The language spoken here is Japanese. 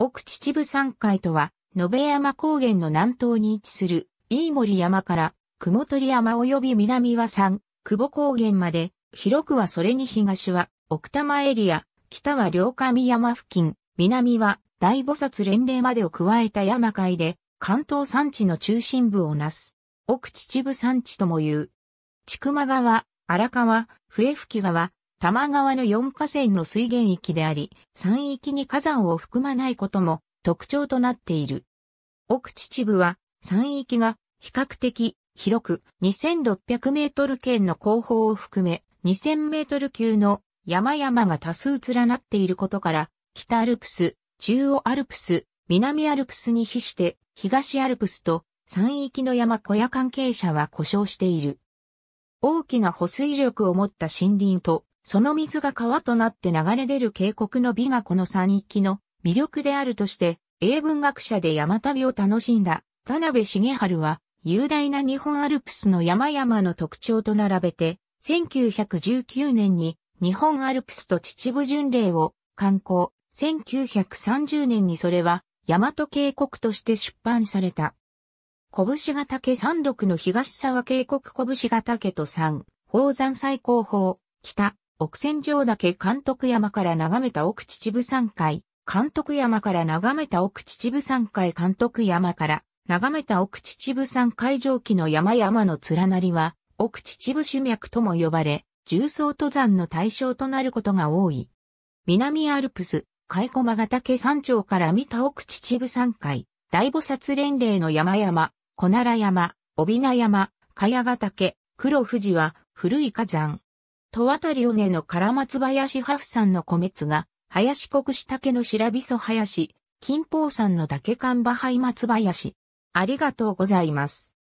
奥秩父山海とは、野辺山高原の南東に位置する、飯森山から、雲取山及び南は山、久保高原まで、広くはそれに東は、奥多摩エリア、北は両上山付近、南は大菩薩連盟までを加えた山海で、関東山地の中心部をなす、奥秩父山地とも言う。千曲川、荒川、笛吹川、多摩川の四河川の水源域であり、山域に火山を含まないことも特徴となっている。奥秩父は山域が比較的広く2600メートル圏の後方を含め2000メートル級の山々が多数連なっていることから、北アルプス、中央アルプス、南アルプスに比して東アルプスと山域の山小屋関係者は故障している。大きな保水力を持った森林とその水が川となって流れ出る渓谷の美がこの山域の魅力であるとして、英文学者で山旅を楽しんだ田辺重春は、雄大な日本アルプスの山々の特徴と並べて、1919年に日本アルプスと秩父巡礼を観光、1930年にそれは大和渓谷として出版された。拳ヶ岳山麓の東沢渓谷拳ヶ岳と山、宝山最高峰、北、奥戦上岳監督山から眺めた奥秩父山海、監督山から眺めた奥秩父山海監督山から眺めた奥秩父山海上記の山々の連なりは、奥秩父主脈とも呼ばれ、重層登山の対象となることが多い。南アルプス、海駒ヶ岳山頂から見た奥秩父山海、大菩薩連霊の山々、小奈良山、帯名山、茅ヶ岳、黒富士は古い火山、戸渡り尾根の唐松林ハフ山の米津が、林国志竹の白びそ林、金峰山の竹間馬灰松林。ありがとうございます。